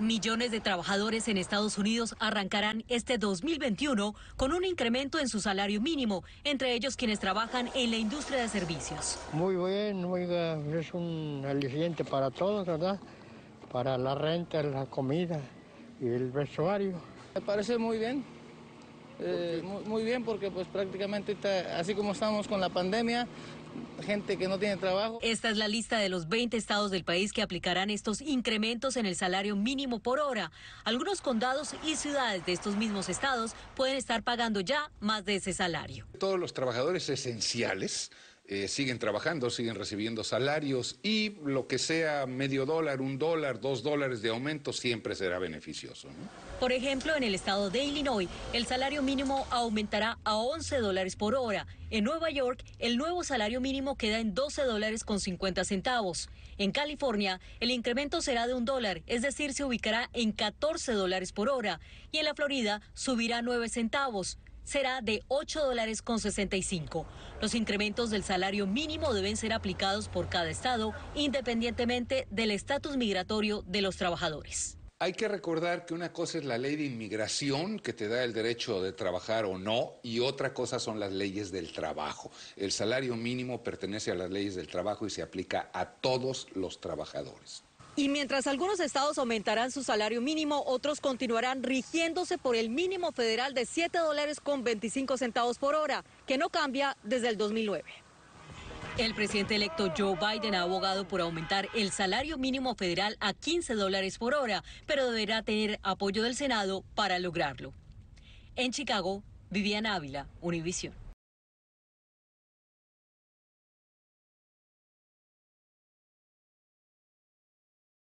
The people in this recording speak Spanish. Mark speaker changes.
Speaker 1: Millones de trabajadores en Estados Unidos arrancarán este 2021 con un incremento en su salario mínimo, entre ellos quienes trabajan en la industria de servicios. Muy bien, es un aliciente para todos, ¿verdad? Para la renta, la comida y el vestuario.
Speaker 2: Me parece muy bien. Eh, muy, bien porque pues prácticamente así como estamos con la pandemia, gente que no tiene trabajo.
Speaker 1: Esta es la lista de los 20 estados del país que aplicarán estos incrementos en el salario mínimo por hora. Algunos condados y ciudades de estos mismos estados pueden estar pagando ya más de ese salario.
Speaker 2: Todos los trabajadores esenciales eh, siguen trabajando, siguen recibiendo salarios y lo que sea medio dólar, un dólar, dos dólares de aumento siempre será beneficioso.
Speaker 1: Por ejemplo, en el estado de Illinois, el salario mínimo aumentará a 11 dólares por hora. En Nueva York, el nuevo salario mínimo queda en 12 dólares con 50 centavos. En California, el incremento será de un dólar, es decir, se ubicará en 14 dólares por hora. Y en la Florida, subirá 9 centavos será de 8 dólares con 65. Los incrementos del salario mínimo deben ser aplicados por cada estado independientemente del estatus migratorio de los trabajadores.
Speaker 2: Hay que recordar que una cosa es la ley de inmigración que te da el derecho de trabajar o no y otra cosa son las leyes del trabajo. El salario mínimo pertenece a las leyes del trabajo y se aplica a todos los trabajadores.
Speaker 1: Y mientras algunos estados aumentarán su salario mínimo, otros continuarán rigiéndose por el mínimo federal de 7 dólares con 25 centavos por hora, que no cambia desde el 2009. El presidente electo Joe Biden ha abogado por aumentar el salario mínimo federal a 15 dólares por hora, pero deberá tener apoyo del Senado para lograrlo. En Chicago, Viviana Ávila, Univisión.